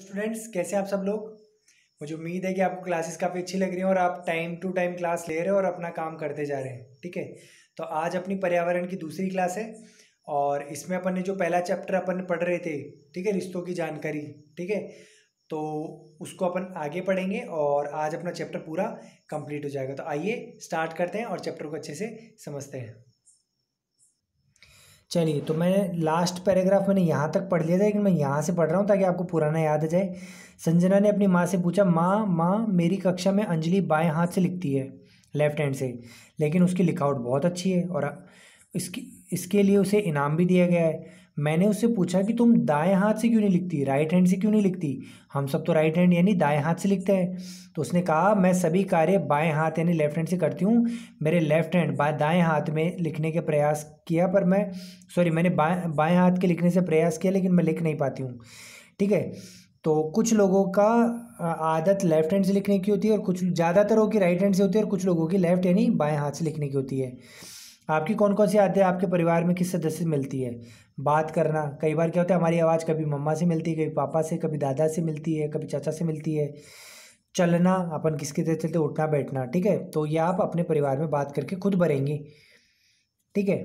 students कैसे आप सब लोग मुझे उम्मीद है कि आपको क्लासेस काफ़ी अच्छी लग रही हैं और आप टाइम टू टाइम क्लास ले रहे हो और अपना काम करते जा रहे हैं ठीक है तो आज अपनी पर्यावरण की दूसरी क्लास है और इसमें अपन ने जो पहला चैप्टर अपन पढ़ रहे थे ठीक है रिश्तों की जानकारी ठीक है तो उसको अपन आगे पढ़ेंगे और आज अपना चैप्टर पूरा कंप्लीट हो जाएगा तो आइए स्टार्ट करते हैं और चैप्टर को अच्छे से समझते हैं चलिए तो मैंने लास्ट पैराग्राफ मैंने यहाँ तक पढ़ लिया था लेकिन मैं यहाँ से पढ़ रहा हूँ ताकि आपको पुराना याद आ जाए संजना ने अपनी माँ से पूछा माँ माँ मेरी कक्षा में अंजलि बाएँ हाथ से लिखती है लेफ्ट हैंड से लेकिन उसकी लिखावट बहुत अच्छी है और इसकी इसके लिए उसे इनाम भी दिया गया है मैंने उससे पूछा कि तुम दाएं हाथ से क्यों नहीं लिखती राइट हैंड से क्यों नहीं लिखती हम सब तो राइट हैंड यानी दाएं हाथ से लिखते हैं तो उसने कहा मैं सभी कार्य बाएं हाथ यानी लेफ्ट हैंड से करती हूँ मेरे लेफ्ट हैंड बा दाएँ हाथ में लिखने के प्रयास किया पर मैं सॉरी मैंने बाएँ बाएँ हाथ के लिखने से प्रयास किया लेकिन मैं लिख नहीं पाती हूँ ठीक है तो कुछ लोगों का आदत लेफ्ट हैंड से लिखने की होती है और कुछ ज़्यादातर की राइट हैंड से होती है और कुछ लोगों की लेफ्ट यानी बाएँ हाथ से लिखने की होती है आपकी कौन कौन सी आदतें आपके परिवार में किस सदस्य से मिलती है बात करना कई बार क्या होता है हमारी आवाज़ कभी मम्मा से मिलती है कभी पापा से कभी दादा से मिलती है कभी चाचा से मिलती है चलना अपन किसके तरह चलते उठना बैठना ठीक है तो ये आप अपने परिवार में बात करके खुद भरेंगे ठीक है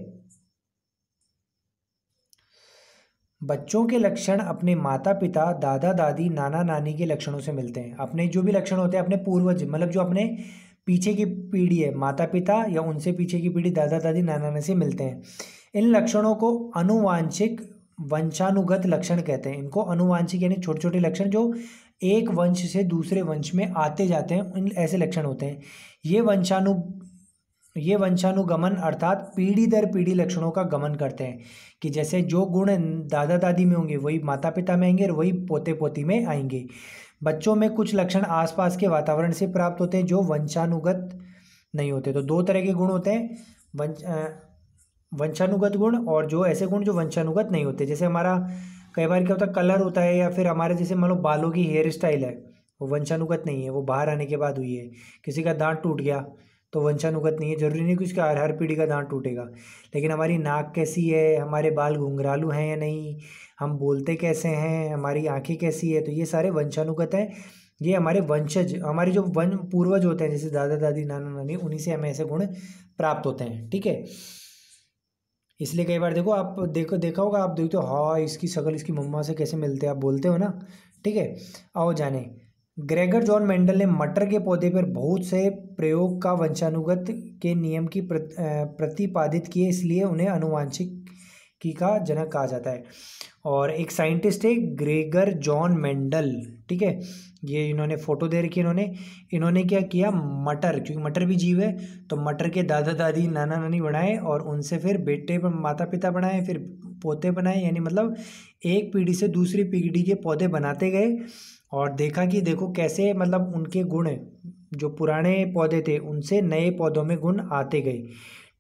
बच्चों के लक्षण अपने माता पिता दादा दादी नाना नानी के लक्षणों से मिलते हैं अपने जो भी लक्षण होते हैं अपने पूर्वज मतलब जो अपने पीछे की पीढ़ी है माता पिता या उनसे पीछे की पीढ़ी दादा दादी नाना नाना से मिलते हैं इन लक्षणों को अनुवांशिक वंशानुगत लक्षण कहते हैं इनको अनुवांशिक यानी छोटे छोटे लक्षण जो एक वंश से दूसरे वंश में आते जाते हैं इन ऐसे लक्षण होते हैं ये वंशानु ये वंशानुगमन अर्थात पीढ़ी दर पीढ़ी लक्षणों का गमन करते हैं कि जैसे जो गुण दादा दादी में होंगे वही माता पिता में आएंगे और वही पोते पोती में आएंगे बच्चों में कुछ लक्षण आसपास के वातावरण से प्राप्त होते हैं जो वंशानुगत नहीं होते तो दो तरह के गुण होते हैं वंश वंशानुगत गुण और जो ऐसे गुण जो वंशानुगत नहीं होते जैसे हमारा कई बार क्या होता है कलर होता है या फिर हमारे जैसे मान लो बालों की हेयर स्टाइल है वो वंशानुगत नहीं है वो बाहर आने के बाद हुई है किसी का दांत टूट गया तो वंशानुगत नहीं है ज़रूरी नहीं कि उसका हर हर पीढ़ी का दांत टूटेगा लेकिन हमारी नाक कैसी है हमारे बाल घुंघरालू हैं या नहीं हम बोलते कैसे हैं हमारी आंखें कैसी है तो ये सारे वंशानुगत हैं ये हमारे वंशज हमारे जो वन पूर्वज होते हैं जैसे दादा दादी नाना नानी उन्हीं से हमें ऐसे गुण प्राप्त होते हैं ठीक है इसलिए कई बार देखो आप देखो देखा होगा आप देखते हो हाँ इसकी शक्ल इसकी मम्मा से कैसे मिलते हैं आप बोलते हो ना ठीक है आओ जाने ग्रेगर जॉन मेंडल ने मटर के पौधे पर बहुत से प्रयोग का वंशानुगत के नियम की प्रतिपादित किए इसलिए उन्हें अनुवांशिक की का जनक कहा जाता है और एक साइंटिस्ट है ग्रेगर जॉन मेंडल ठीक है ये इन्होंने फ़ोटो दे रखी इन्होंने इन्होंने क्या किया मटर क्योंकि मटर भी जीव है तो मटर के दादा दादी नाना नानी बनाए और उनसे फिर बेटे माता पिता बनाए फिर पोते बनाए यानी मतलब एक पीढ़ी से दूसरी पीढ़ी के पौधे बनाते गए और देखा कि देखो कैसे मतलब उनके गुण जो पुराने पौधे थे उनसे नए पौधों में गुण आते गए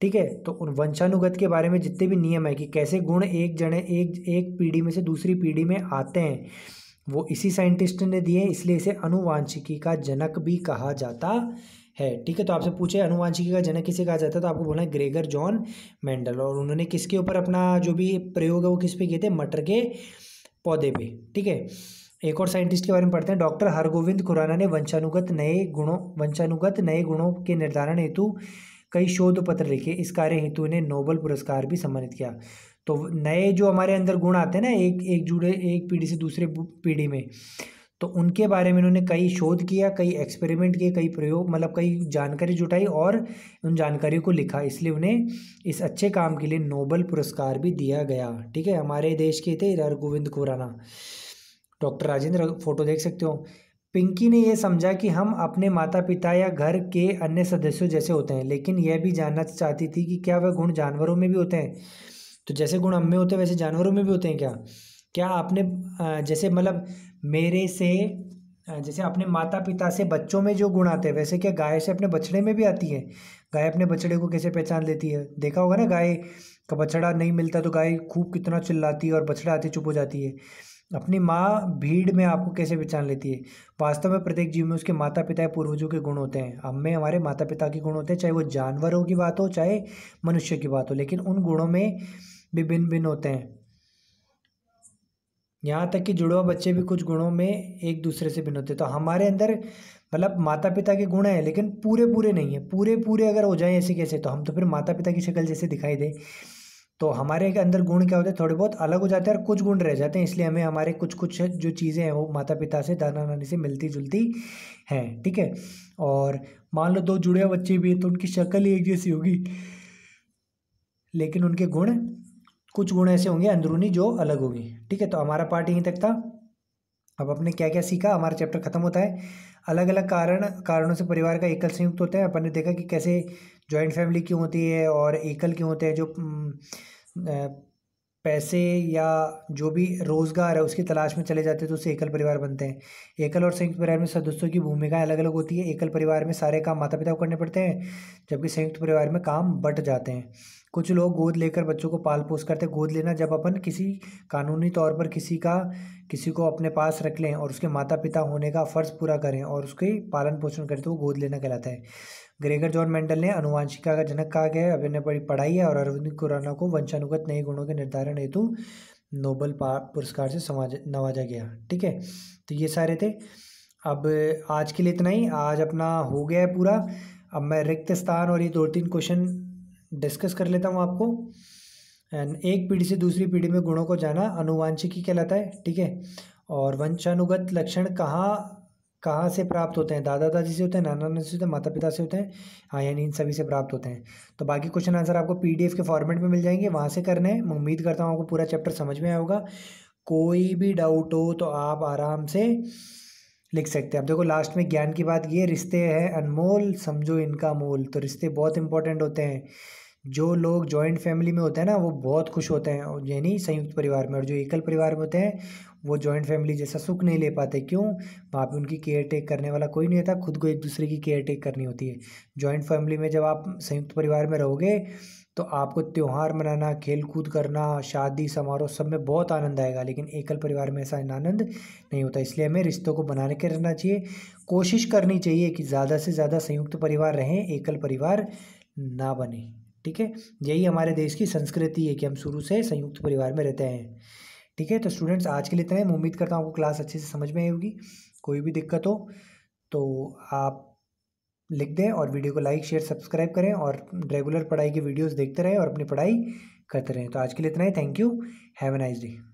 ठीक है तो उन वंशानुगत के बारे में जितने भी नियम है कि कैसे गुण एक जने एक एक पीढ़ी में से दूसरी पीढ़ी में आते हैं वो इसी साइंटिस्ट ने दिए इसलिए इसे अनुवांशिकी का जनक भी कहा जाता है ठीक है तो आपसे पूछे अनुवांशिकी का जनक किसे कहा जाता है तो आपको बोलना है ग्रेगर जॉन मेंडल और उन्होंने किसके ऊपर अपना जो भी प्रयोग है वो किस पे किए थे मटर के पौधे पे ठीक है एक और साइंटिस्ट के बारे में पढ़ते हैं डॉक्टर हरगोविंद खुराना ने वंशानुगत नए गुणों वंशानुगत नए गुणों के निर्धारण हेतु कई शोध पत्र लिखे इस कार्य हेतु ने नोबल पुरस्कार भी सम्मानित किया तो नए जो हमारे अंदर गुण आते हैं ना एक एक जुड़े एक पीढ़ी से दूसरे पीढ़ी में तो उनके बारे में इन्होंने कई शोध किया कई एक्सपेरिमेंट किए कई प्रयोग मतलब कई जानकारी जुटाई और उन जानकारियों को लिखा इसलिए उन्हें इस अच्छे काम के लिए नोबल पुरस्कार भी दिया गया ठीक है हमारे देश के थे हरगोविंद खुराना डॉक्टर राजेंद्र फ़ोटो देख सकते हो पिंकी ने यह समझा कि हम अपने माता पिता या घर के अन्य सदस्यों जैसे होते हैं लेकिन यह भी जानना चाहती थी कि क्या वह गुण जानवरों में भी होते हैं तो जैसे गुण हम में होते हैं वैसे जानवरों में भी होते हैं क्या क्या आपने जैसे मतलब मेरे से जैसे अपने माता पिता से बच्चों में जो गुण आते हैं वैसे क्या गाय से अपने बछड़े में भी आती है गाय अपने बछड़े को कैसे पहचान लेती है देखा होगा ना गाय का बछड़ा नहीं मिलता तो गाय खूब कितना चिल्लाती है और बछड़ा आते चुप हो जाती है अपनी माँ भीड़ में आपको कैसे पहचान लेती है वास्तव में प्रत्येक जीव में उसके माता पिता या पूर्वजों के गुण होते हैं हम में हमारे माता पिता के गुण होते हैं चाहे वो जानवरों की बात हो चाहे मनुष्य की बात हो लेकिन उन गुणों में भी भिन्न भिन्न होते हैं यहाँ तक कि जुड़वा बच्चे भी कुछ गुणों में एक दूसरे से भिन्न होते हैं तो हमारे अंदर मतलब माता पिता के गुण हैं लेकिन पूरे पूरे नहीं है पूरे पूरे अगर हो जाए ऐसे कैसे तो हम तो फिर माता पिता की शक्ल जैसे दिखाई दे तो हमारे के अंदर गुण क्या होते हैं थोड़े बहुत अलग हो जाते हैं और कुछ गुण रह जाते हैं इसलिए हमें हमारे कुछ कुछ जो चीज़ें हैं वो माता पिता से दादा नानी से मिलती जुलती हैं ठीक है और मान लो दो जुड़े बच्चे भी हैं तो उनकी शक्ल ही एक जैसी होगी लेकिन उनके गुण कुछ गुण ऐसे होंगे अंदरूनी जो अलग होगी ठीक है तो हमारा पार्ट यहीं तक था अब अपने क्या क्या सीखा हमारा चैप्टर ख़त्म होता है अलग अलग कारण कारणों से परिवार का एकल संयुक्त होते हैं अपन ने देखा कि कैसे जॉइंट फैमिली क्यों होती है और एकल क्यों होते हैं जो पैसे या जो भी रोज़गार है उसकी तलाश में चले जाते हैं तो उससे एकल परिवार बनते हैं एकल और संयुक्त परिवार में सदस्यों की भूमिका अलग अलग होती है एकल परिवार में सारे काम माता पिता को करने पड़ते हैं जबकि संयुक्त परिवार में काम बट जाते हैं कुछ लोग गोद लेकर बच्चों को पाल पोस करते गोद लेना जब अपन किसी कानूनी तौर पर किसी का किसी को अपने पास रख लें और उसके माता पिता होने का फ़र्ज़ पूरा करें और उसके पालन पोषण करें तो वो गोद लेना कहलाता है ग्रेगर जॉन मेंडल ने अनुवांशिका का जनक कहा गया अभी बड़ी पढ़ाई है और अरविंद खुराना को वंशानुगत नए गुणों के निर्धारण हेतु नोबल पुरस्कार से समाज नवाजा गया ठीक है तो ये सारे थे अब आज के लिए इतना ही आज अपना हो गया है पूरा अब मैं रिक्त स्थान और ये दो तीन क्वेश्चन डिस्कस कर लेता हूँ आपको एंड एक पीढ़ी से दूसरी पीढ़ी में गुणों को जाना अनुवांशिकी कहलाता है ठीक है और वंशानुगत लक्षण कहाँ कहाँ से प्राप्त होते हैं दादा दादी से होते हैं नाना नानी से होते हैं माता पिता से होते हैं हाँ यानी इन सभी से प्राप्त होते हैं तो बाकी क्वेश्चन आंसर आपको पीडीएफ के फॉर्मेट में मिल जाएंगे वहाँ से करने हैं मैं उम्मीद करता हूँ आपको पूरा चैप्टर समझ में आया होगा कोई भी डाउट हो तो आप आराम से लिख सकते हैं अब देखो लास्ट में ज्ञान की बात ये रिश्ते हैं अनमोल समझो इनका मोल तो रिश्ते बहुत इंपॉर्टेंट होते हैं जो लोग जॉइंट फैमिली में होते हैं ना वो बहुत खुश होते हैं और यानी संयुक्त परिवार में और जो एकल परिवार में होते हैं वो जॉइंट फैमिली जैसा सुख नहीं ले पाते क्यों वहाँ पे उनकी केयर टेक करने वाला कोई नहीं होता खुद को एक दूसरे की केयर टेक करनी होती है जॉइंट फैमिली में जब आप संयुक्त परिवार में रहोगे तो आपको त्यौहार मनाना खेल कूद करना शादी समारोह सब में बहुत आनंद आएगा लेकिन एकल परिवार में ऐसा आनंद नहीं होता इसलिए हमें रिश्तों को बनाने के रहना चाहिए कोशिश करनी चाहिए कि ज़्यादा से ज़्यादा संयुक्त परिवार रहें एकल परिवार ना बने ठीक है यही हमारे देश की संस्कृति है कि हम शुरू से संयुक्त परिवार में रहते हैं ठीक है तो स्टूडेंट्स आज के लिए इतना है मैं उम्मीद करता हूँ आपको क्लास अच्छे से समझ में आई होगी कोई भी दिक्कत हो तो आप लिख दें और वीडियो को लाइक शेयर सब्सक्राइब करें और रेगुलर पढ़ाई की वीडियोस देखते रहें और अपनी पढ़ाई करते रहें तो आज के लिए इतना ही thank you have a nice day